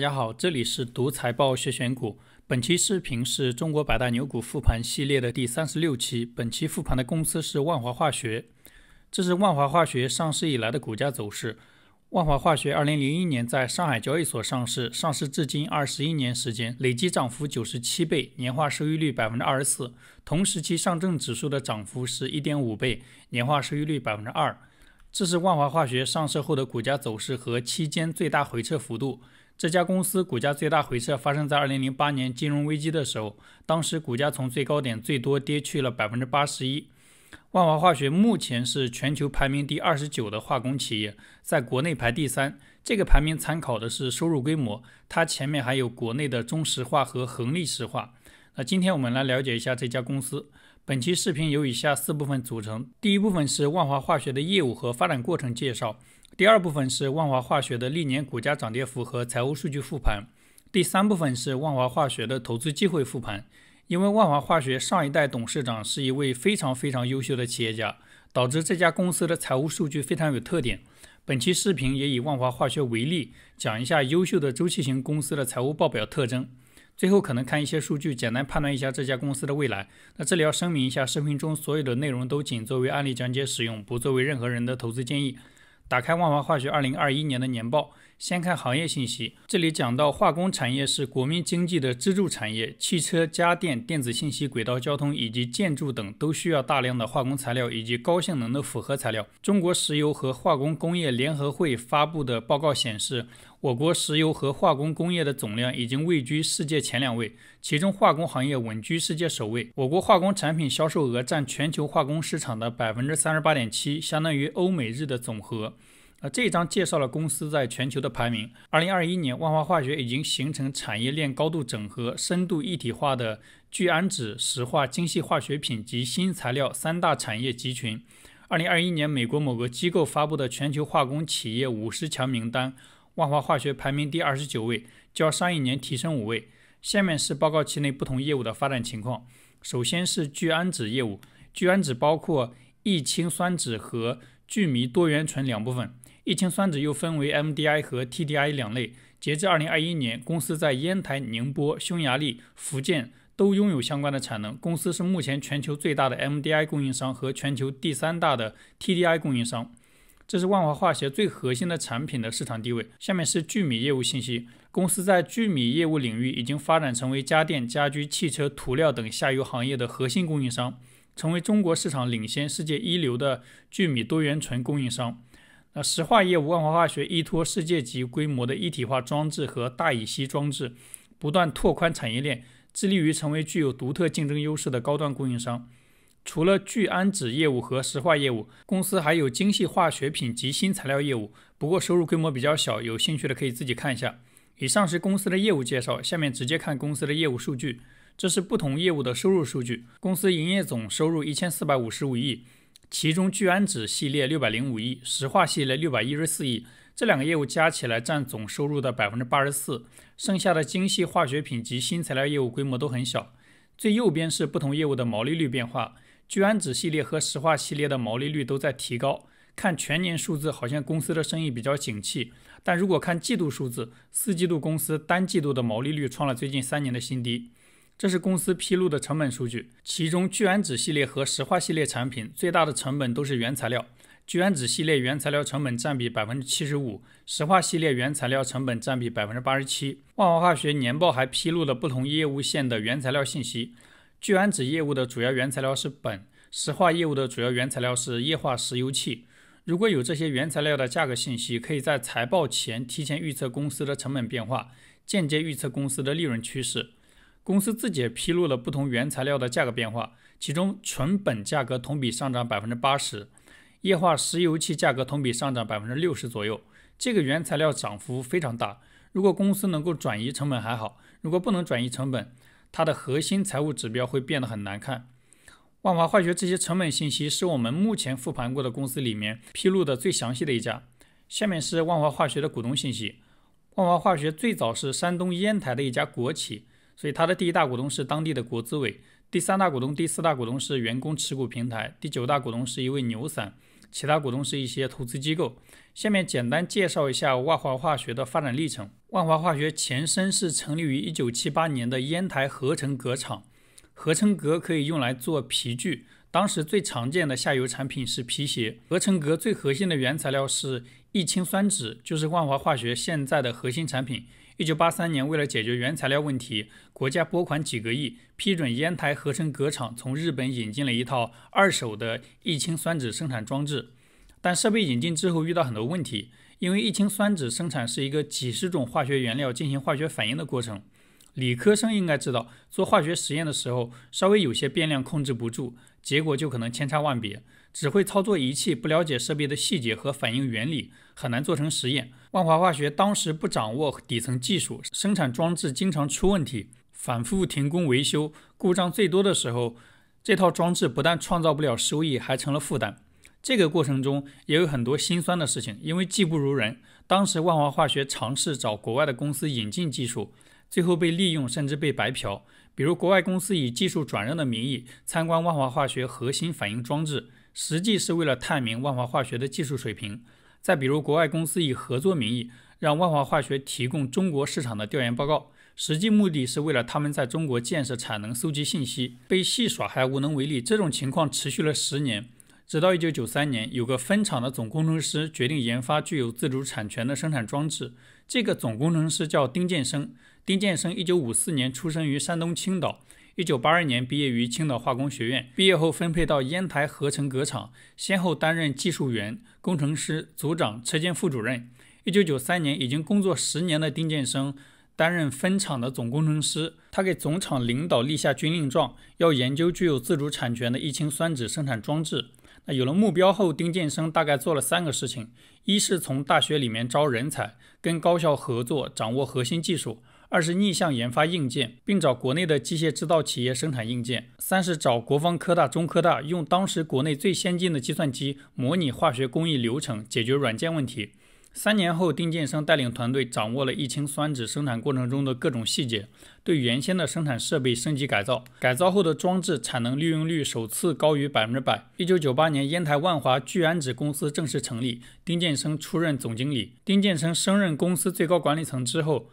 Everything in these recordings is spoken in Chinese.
大家好，这里是读财报学选股。本期视频是中国百大牛股复盘系列的第三十六期。本期复盘的公司是万华化学。这是万华化学上市以来的股价走势。万华化学二零零一年在上海交易所上市，上市至今二十一年时间，累计涨幅九十七倍，年化收益率百分之二十四。同时期上证指数的涨幅是一点五倍，年化收益率百分之二。这是万华化学上市后的股价走势和期间最大回撤幅度。这家公司股价最大回撤发生在二零零八年金融危机的时候，当时股价从最高点最多跌去了百分之八十一。万华化学目前是全球排名第二十九的化工企业，在国内排第三。这个排名参考的是收入规模，它前面还有国内的中石化和恒力石化。那今天我们来了解一下这家公司。本期视频由以下四部分组成，第一部分是万华化学的业务和发展过程介绍。第二部分是万华化学的历年股价涨跌幅和财务数据复盘，第三部分是万华化学的投资机会复盘。因为万华化学上一代董事长是一位非常非常优秀的企业家，导致这家公司的财务数据非常有特点。本期视频也以万华化学为例，讲一下优秀的周期型公司的财务报表特征。最后可能看一些数据，简单判断一下这家公司的未来。那这里要声明一下，视频中所有的内容都仅作为案例讲解使用，不作为任何人的投资建议。打开万华化学二零二一年的年报，先看行业信息。这里讲到化工产业是国民经济的支柱产业，汽车、家电、电子信息、轨道交通以及建筑等都需要大量的化工材料以及高性能的复合材料。中国石油和化工工业联合会发布的报告显示，我国石油和化工工业的总量已经位居世界前两位，其中化工行业稳居世界首位。我国化工产品销售额占全球化工市场的百分之三十八点七，相当于欧美日的总和。啊，这一章介绍了公司在全球的排名。二零二一年，万华化学已经形成产业链高度整合、深度一体化的聚氨酯、石化精细化学品及新材料三大产业集群。二零二一年，美国某个机构发布的全球化工企业五十强名单。万华化学排名第二十九位，较上一年提升五位。下面是报告期内不同业务的发展情况。首先是聚氨酯业务，聚氨酯包括异氰酸酯和聚醚多元醇两部分。异氰酸酯又分为 MDI 和 TDI 两类。截至二零二一年，公司在烟台、宁波、匈牙利、福建都拥有相关的产能。公司是目前全球最大的 MDI 供应商和全球第三大的 TDI 供应商。这是万华化学最核心的产品的市场地位。下面是聚米业务信息。公司在聚米业务领域已经发展成为家电、家居、汽车、涂料等下游行业的核心供应商，成为中国市场领先、世界一流的聚米多元醇供应商。那石化业务，万华化学依托世界级规模的一体化装置和大乙烯装置，不断拓宽产业链，致力于成为具有独特竞争优势的高端供应商。除了聚氨酯业务和石化业务，公司还有精细化学品及新材料业务，不过收入规模比较小，有兴趣的可以自己看一下。以上是公司的业务介绍，下面直接看公司的业务数据。这是不同业务的收入数据，公司营业总收入一千四百五十五亿，其中聚氨酯系列六百零五亿，石化系列六百一十四亿，这两个业务加起来占总收入的百分之八十四，剩下的精细化学品及新材料业务规模都很小。最右边是不同业务的毛利率变化。聚氨酯系列和石化系列的毛利率都在提高，看全年数字好像公司的生意比较景气，但如果看季度数字，四季度公司单季度的毛利率创了最近三年的新低。这是公司披露的成本数据，其中聚氨酯系列和石化系列产品最大的成本都是原材料，聚氨酯系列原材料成本占比百分之七十五，石化系列原材料成本占比百分之八十七。万华化学年报还披露了不同业务线的原材料信息。聚氨酯业务的主要原材料是苯，石化业务的主要原材料是液化石油气。如果有这些原材料的价格信息，可以在财报前提前预测公司的成本变化，间接预测公司的利润趋势。公司自己也披露了不同原材料的价格变化，其中纯苯价格同比上涨百分之八十，液化石油气价格同比上涨百分之六十左右。这个原材料涨幅非常大，如果公司能够转移成本还好，如果不能转移成本，它的核心财务指标会变得很难看。万华化学这些成本信息是我们目前复盘过的公司里面披露的最详细的一家。下面是万华化学的股东信息。万华化学最早是山东烟台的一家国企，所以它的第一大股东是当地的国资委，第三大股东、第四大股东是员工持股平台，第九大股东是一位牛散。其他股东是一些投资机构。下面简单介绍一下万华化学的发展历程。万华化学前身是成立于1978年的烟台合成革厂，合成革可以用来做皮具，当时最常见的下游产品是皮鞋。合成革最核心的原材料是异氰酸酯，就是万华化学现在的核心产品。一九八三年，为了解决原材料问题，国家拨款几个亿，批准烟台合成革厂从日本引进了一套二手的异氰酸酯生产装置。但设备引进之后，遇到很多问题，因为异氰酸酯生产是一个几十种化学原料进行化学反应的过程。理科生应该知道，做化学实验的时候，稍微有些变量控制不住，结果就可能千差万别。只会操作仪器，不了解设备的细节和反应原理，很难做成实验。万华化学当时不掌握底层技术，生产装置经常出问题，反复停工维修，故障最多的时候，这套装置不但创造不了收益，还成了负担。这个过程中也有很多心酸的事情，因为技不如人。当时万华化学尝试找国外的公司引进技术。最后被利用，甚至被白嫖。比如，国外公司以技术转让的名义参观万华化学核心反应装置，实际是为了探明万华化学的技术水平。再比如，国外公司以合作名义让万华化学提供中国市场的调研报告，实际目的是为了他们在中国建设产能、搜集信息。被戏耍还无能为力，这种情况持续了十年，直到一九九三年，有个分厂的总工程师决定研发具有自主产权的生产装置。这个总工程师叫丁建生。丁建生一九五四年出生于山东青岛，一九八二年毕业于青岛化工学院。毕业后分配到烟台合成革厂，先后担任技术员、工程师、组长、车间副主任。一九九三年，已经工作十年的丁建生担任分厂的总工程师。他给总厂领导立下军令状，要研究具有自主产权的异氰酸酯生产装置。那有了目标后，丁建生大概做了三个事情：一是从大学里面招人才，跟高校合作，掌握核心技术。二是逆向研发硬件，并找国内的机械制造企业生产硬件；三是找国防科大、中科大用当时国内最先进的计算机模拟化学工艺流程，解决软件问题。三年后，丁建生带领团队掌握了异氰酸酯生产过程中的各种细节，对原先的生产设备升级改造，改造后的装置产能利用率首次高于百分之百。一九九八年，烟台万华聚氨酯公司正式成立，丁建生出任总经理。丁建生升任公司最高管理层之后。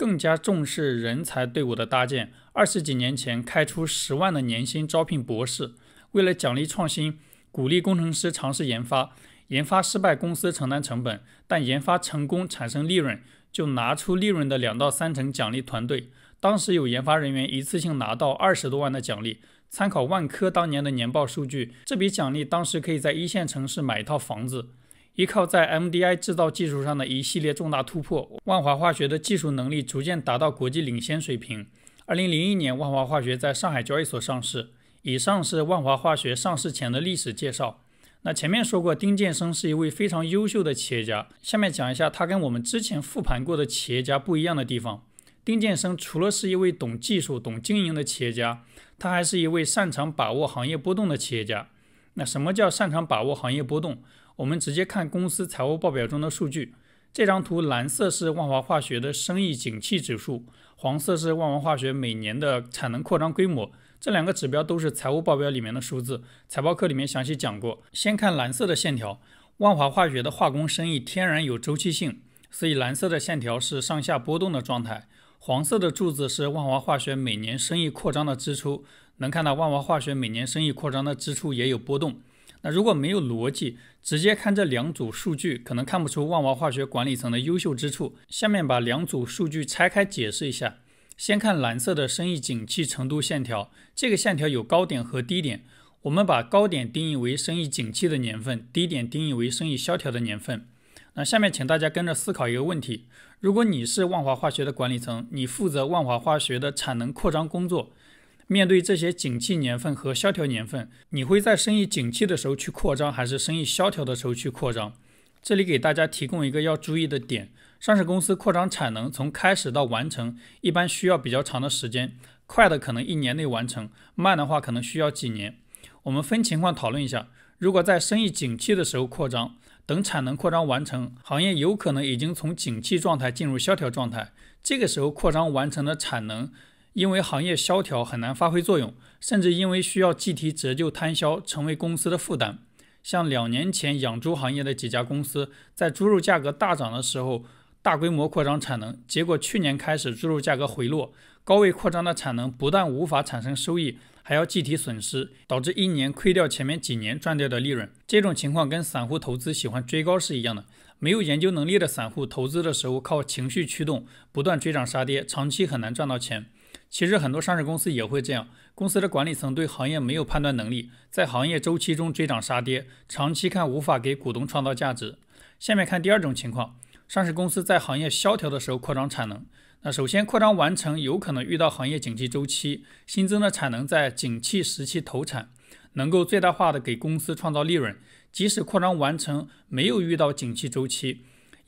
更加重视人才队伍的搭建。二十几年前，开出十万的年薪招聘博士。为了奖励创新，鼓励工程师尝试研发，研发失败公司承担成本，但研发成功产生利润，就拿出利润的两到三成奖励团队。当时有研发人员一次性拿到二十多万的奖励。参考万科当年的年报数据，这笔奖励当时可以在一线城市买一套房子。依靠在 MDI 制造技术上的一系列重大突破，万华化学的技术能力逐渐达到国际领先水平。二零零一年，万华化学在上海交易所上市。以上是万华化学上市前的历史介绍。那前面说过，丁建生是一位非常优秀的企业家。下面讲一下他跟我们之前复盘过的企业家不一样的地方。丁建生除了是一位懂技术、懂经营的企业家，他还是一位擅长把握行业波动的企业家。那什么叫擅长把握行业波动？我们直接看公司财务报表中的数据。这张图，蓝色是万华化学的生意景气指数，黄色是万华化学每年的产能扩张规模。这两个指标都是财务报表里面的数字，财报课里面详细讲过。先看蓝色的线条，万华化学的化工生意天然有周期性，所以蓝色的线条是上下波动的状态。黄色的柱子是万华化学每年生意扩张的支出，能看到万华化学每年生意扩张的支出也有波动。那如果没有逻辑，直接看这两组数据，可能看不出万华化学管理层的优秀之处。下面把两组数据拆开解释一下。先看蓝色的生意景气程度线条，这个线条有高点和低点。我们把高点定义为生意景气的年份，低点定义为生意萧条的年份。那下面请大家跟着思考一个问题：如果你是万华化学的管理层，你负责万华化学的产能扩张工作。面对这些景气年份和萧条年份，你会在生意景气的时候去扩张，还是生意萧条的时候去扩张？这里给大家提供一个要注意的点：上市公司扩张产能，从开始到完成，一般需要比较长的时间，快的可能一年内完成，慢的话可能需要几年。我们分情况讨论一下：如果在生意景气的时候扩张，等产能扩张完成，行业有可能已经从景气状态进入萧条状态，这个时候扩张完成的产能。因为行业萧条很难发挥作用，甚至因为需要计提折旧摊销成为公司的负担。像两年前养猪行业的几家公司，在猪肉价格大涨的时候大规模扩张产能，结果去年开始猪肉价格回落，高位扩张的产能不但无法产生收益，还要计提损失，导致一年亏掉前面几年赚掉的利润。这种情况跟散户投资喜欢追高是一样的。没有研究能力的散户投资的时候靠情绪驱动，不断追涨杀跌，长期很难赚到钱。其实很多上市公司也会这样，公司的管理层对行业没有判断能力，在行业周期中追涨杀跌，长期看无法给股东创造价值。下面看第二种情况，上市公司在行业萧条的时候扩张产能，那首先扩张完成，有可能遇到行业景气周期，新增的产能在景气时期投产，能够最大化的给公司创造利润。即使扩张完成没有遇到景气周期。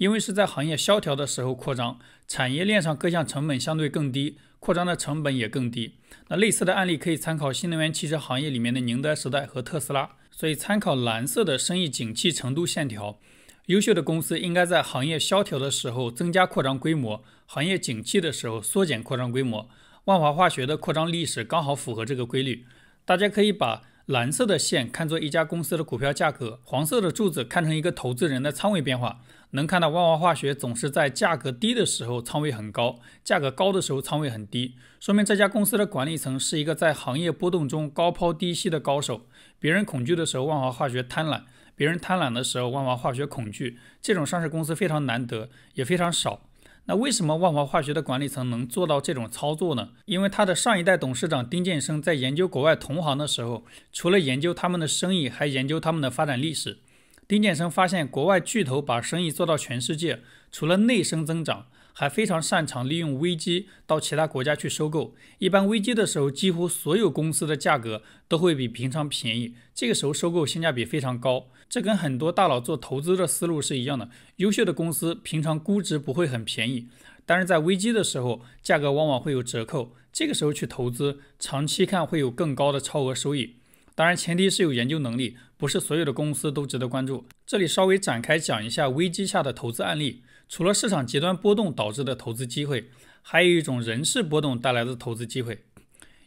因为是在行业萧条的时候扩张，产业链上各项成本相对更低，扩张的成本也更低。那类似的案例可以参考新能源汽车行业里面的宁德时代和特斯拉。所以，参考蓝色的生意景气程度线条，优秀的公司应该在行业萧条的时候增加扩张规模，行业景气的时候缩减扩张规模。万华化学的扩张历史刚好符合这个规律。大家可以把。蓝色的线看作一家公司的股票价格，黄色的柱子看成一个投资人的仓位变化，能看到万华化学总是在价格低的时候仓位很高，价格高的时候仓位很低，说明这家公司的管理层是一个在行业波动中高抛低吸的高手。别人恐惧的时候，万华化学贪婪；别人贪婪的时候，万华化学恐惧。这种上市公司非常难得，也非常少。那为什么万华化学的管理层能做到这种操作呢？因为他的上一代董事长丁建生在研究国外同行的时候，除了研究他们的生意，还研究他们的发展历史。丁建生发现，国外巨头把生意做到全世界，除了内生增长。还非常擅长利用危机到其他国家去收购。一般危机的时候，几乎所有公司的价格都会比平常便宜，这个时候收购性价比非常高。这跟很多大佬做投资的思路是一样的。优秀的公司平常估值不会很便宜，但是在危机的时候价格往往会有折扣，这个时候去投资，长期看会有更高的超额收益。当然前提是有研究能力，不是所有的公司都值得关注。这里稍微展开讲一下危机下的投资案例。除了市场极端波动导致的投资机会，还有一种人事波动带来的投资机会。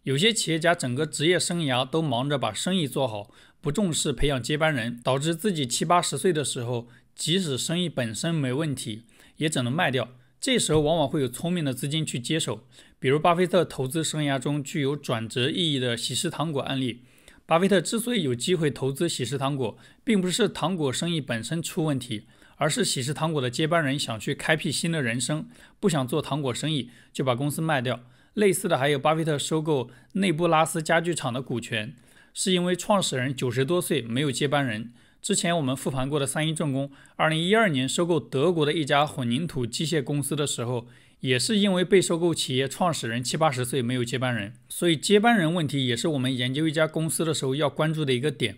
有些企业家整个职业生涯都忙着把生意做好，不重视培养接班人，导致自己七八十岁的时候，即使生意本身没问题，也只能卖掉。这时候往往会有聪明的资金去接手。比如巴菲特投资生涯中具有转折意义的喜事糖果案例，巴菲特之所以有机会投资喜事糖果，并不是糖果生意本身出问题。而是喜事糖果的接班人想去开辟新的人生，不想做糖果生意，就把公司卖掉。类似的还有巴菲特收购内布拉斯家具厂的股权，是因为创始人九十多岁没有接班人。之前我们复盘过的三一重工，二零一二年收购德国的一家混凝土机械公司的时候，也是因为被收购企业创始人七八十岁没有接班人，所以接班人问题也是我们研究一家公司的时候要关注的一个点。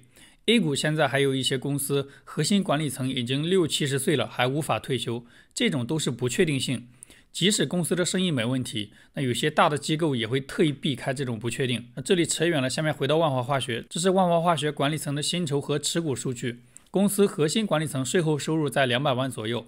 A 股现在还有一些公司核心管理层已经六七十岁了，还无法退休，这种都是不确定性。即使公司的生意没问题，那有些大的机构也会特意避开这种不确定。那这里扯远了，下面回到万华化学，这是万华化学管理层的薪酬和持股数据。公司核心管理层税后收入在两百万左右。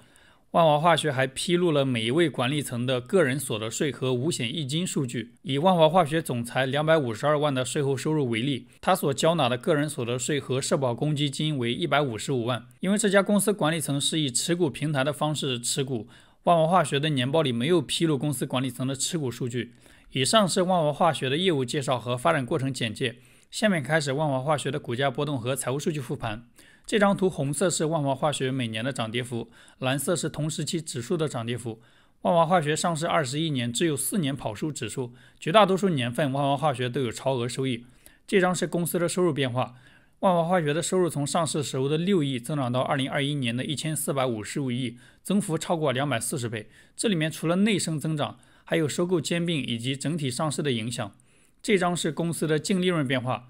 万华化学还披露了每一位管理层的个人所得税和五险一金数据。以万华化学总裁两百五十二万的税后收入为例，他所缴纳的个人所得税和社保公积金为一百五十五万。因为这家公司管理层是以持股平台的方式持股，万华化学的年报里没有披露公司管理层的持股数据。以上是万华化学的业务介绍和发展过程简介。下面开始万华化学的股价波动和财务数据复盘。这张图红色是万华化学每年的涨跌幅，蓝色是同时期指数的涨跌幅。万华化学上市二十一年，只有四年跑输指数，绝大多数年份万华化学都有超额收益。这张是公司的收入变化，万华化学的收入从上市时候的六亿增长到二零二一年的一千四百五十五亿，增幅超过两百四十倍。这里面除了内生增长，还有收购兼并以及整体上市的影响。这张是公司的净利润变化。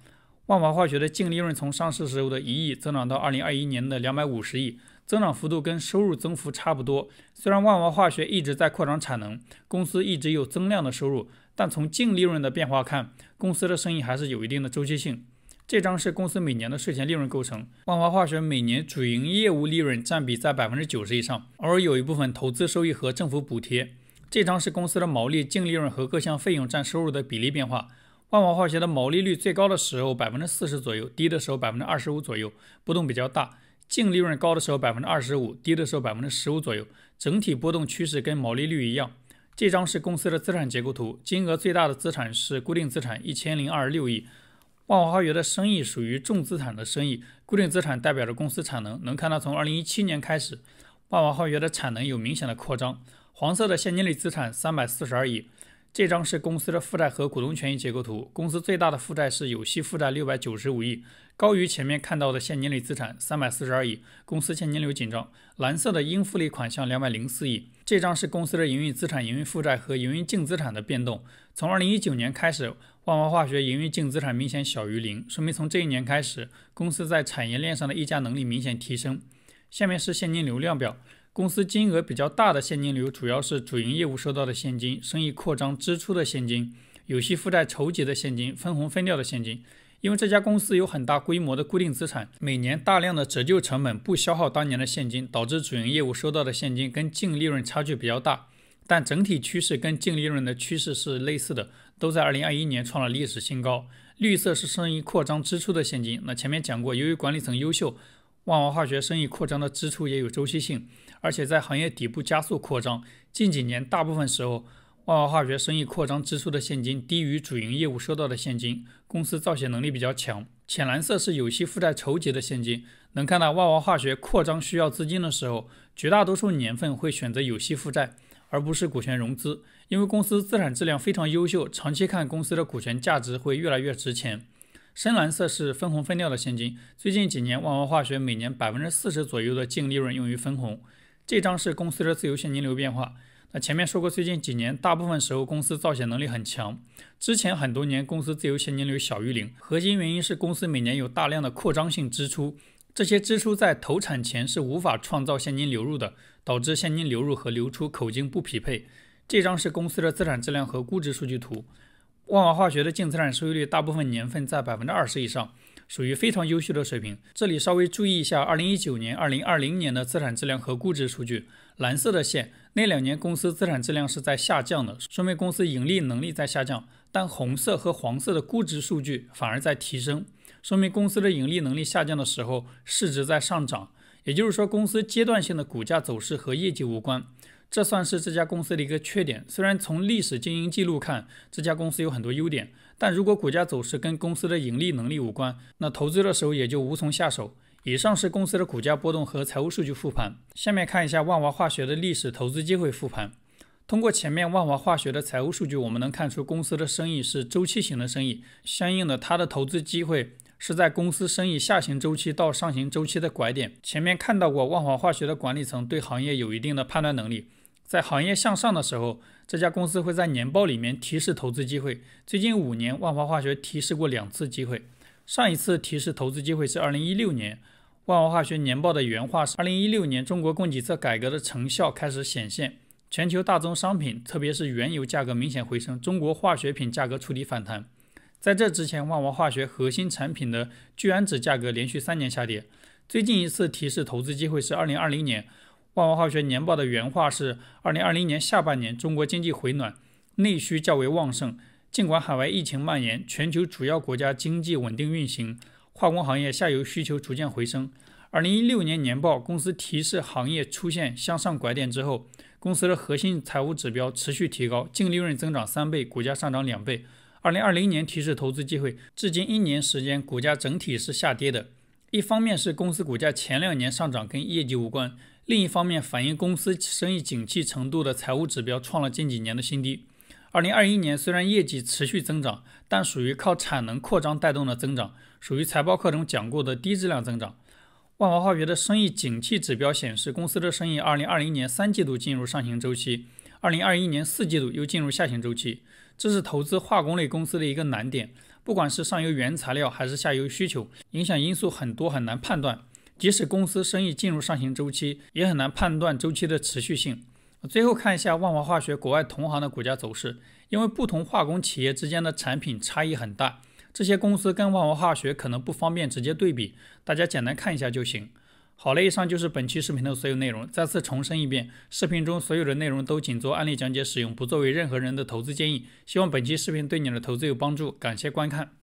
万华化学的净利润从上市时候的一亿增长到二零二一年的两百五十亿，增长幅度跟收入增幅差不多。虽然万华化学一直在扩张产能，公司一直有增量的收入，但从净利润的变化看，公司的生意还是有一定的周期性。这张是公司每年的税前利润构成，万华化学每年主营业务利润占比在百分之九十以上，偶尔有一部分投资收益和政府补贴。这张是公司的毛利、净利润和各项费用占收入的比例变化。万华化学的毛利率最高的时候百分之四十左右，低的时候百分之二十五左右，波动比较大。净利润高的时候百分之二十五，低的时候百分之十五左右，整体波动趋势跟毛利率一样。这张是公司的资产结构图，金额最大的资产是固定资产一千零二十六亿。万华化学的生意属于重资产的生意，固定资产代表着公司产能。能看到从二零一七年开始，万华化学的产能有明显的扩张。黄色的现金类资产三百四十二亿。这张是公司的负债和股东权益结构图，公司最大的负债是有息负债六百九十五亿，高于前面看到的现金类资产三百四十二亿，公司现金流紧张。蓝色的应付类款项两百零四亿。这张是公司的营运资产、营运负债和营运净资产的变动，从二零一九年开始，万华化学营运净资产明显小于零，说明从这一年开始，公司在产业链上的溢价能力明显提升。下面是现金流量表。公司金额比较大的现金流，主要是主营业务收到的现金、生意扩张支出的现金、有息负债筹集的现金、分红分掉的现金。因为这家公司有很大规模的固定资产，每年大量的折旧成本不消耗当年的现金，导致主营业务收到的现金跟净利润差距比较大，但整体趋势跟净利润的趋势是类似的，都在二零二一年创了历史新高。绿色是生意扩张支出的现金，那前面讲过，由于管理层优秀。万华化学生意扩张的支出也有周期性，而且在行业底部加速扩张。近几年大部分时候，万华化学生意扩张支出的现金低于主营业务收到的现金，公司造血能力比较强。浅蓝色是有息负债筹集的现金，能看到万华化学扩张需要资金的时候，绝大多数年份会选择有息负债而不是股权融资，因为公司资产质量非常优秀，长期看公司的股权价值会越来越值钱。深蓝色是分红分掉的现金。最近几年，万华化学每年百分之四十左右的净利润用于分红。这张是公司的自由现金流变化。那前面说过，最近几年大部分时候公司造血能力很强。之前很多年公司自由现金流小于零，核心原因是公司每年有大量的扩张性支出，这些支出在投产前是无法创造现金流入的，导致现金流入和流出口径不匹配。这张是公司的资产质量和估值数据图。万华化学的净资产收益率大部分年份在百分之二十以上，属于非常优秀的水平。这里稍微注意一下，二零一九年、二零二零年的资产质量和估值数据。蓝色的线，那两年公司资产质量是在下降的，说明公司盈利能力在下降；但红色和黄色的估值数据反而在提升，说明公司的盈利能力下降的时候，市值在上涨。也就是说，公司阶段性的股价走势和业绩无关。这算是这家公司的一个缺点。虽然从历史经营记录看，这家公司有很多优点，但如果股价走势跟公司的盈利能力无关，那投资的时候也就无从下手。以上是公司的股价波动和财务数据复盘，下面看一下万华化学的历史投资机会复盘。通过前面万华化学的财务数据，我们能看出公司的生意是周期型的生意，相应的它的投资机会是在公司生意下行周期到上行周期的拐点。前面看到过万华化学的管理层对行业有一定的判断能力。在行业向上的时候，这家公司会在年报里面提示投资机会。最近五年，万华化学提示过两次机会。上一次提示投资机会是2016年，万华化学年报的原话是：2016年中国供给侧改革的成效开始显现，全球大宗商品，特别是原油价格明显回升，中国化学品价格触底反弹。在这之前，万华化学核心产品的聚氨酯价格连续三年下跌。最近一次提示投资机会是2020年。万华化学年报的原话是：二零二零年下半年，中国经济回暖，内需较为旺盛。尽管海外疫情蔓延，全球主要国家经济稳定运行，化工行业下游需求逐渐回升。二零一六年年报，公司提示行业出现向上拐点之后，公司的核心财务指标持续提高，净利润增长三倍，股价上涨两倍。二零二零年提示投资机会，至今一年时间，股价整体是下跌的。一方面是公司股价前两年上涨跟业绩无关。另一方面，反映公司生意景气程度的财务指标创了近几年的新低。二零二一年虽然业绩持续增长，但属于靠产能扩张带动的增长，属于财报课中讲过的低质量增长。万华化学的生意景气指标显示，公司的生意二零二零年三季度进入上行周期，二零二一年四季度又进入下行周期。这是投资化工类公司的一个难点，不管是上游原材料还是下游需求，影响因素很多，很难判断。即使公司生意进入上行周期，也很难判断周期的持续性。最后看一下万华化学国外同行的股价走势，因为不同化工企业之间的产品差异很大，这些公司跟万华化学可能不方便直接对比，大家简单看一下就行。好了，以上就是本期视频的所有内容。再次重申一遍，视频中所有的内容都仅做案例讲解使用，不作为任何人的投资建议。希望本期视频对你的投资有帮助，感谢观看。